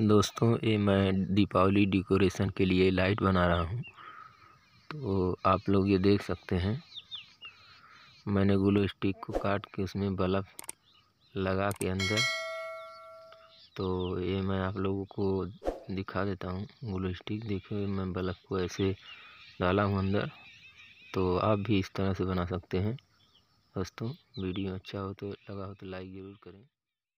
दोस्तों ये मैं दीपावली डेकोरेशन के लिए लाइट बना रहा हूँ तो आप लोग ये देख सकते हैं मैंने ग्लो स्टिक को काट के उसमें बल्ब लगा के अंदर तो ये मैं आप लोगों को दिखा देता हूँ ग्लो स्टिक देखिए मैं बल्ब को ऐसे डाला हूँ अंदर तो आप भी इस तरह से बना सकते हैं दोस्तों वीडियो अच्छा हो तो लगा हो तो लाइक ज़रूर करें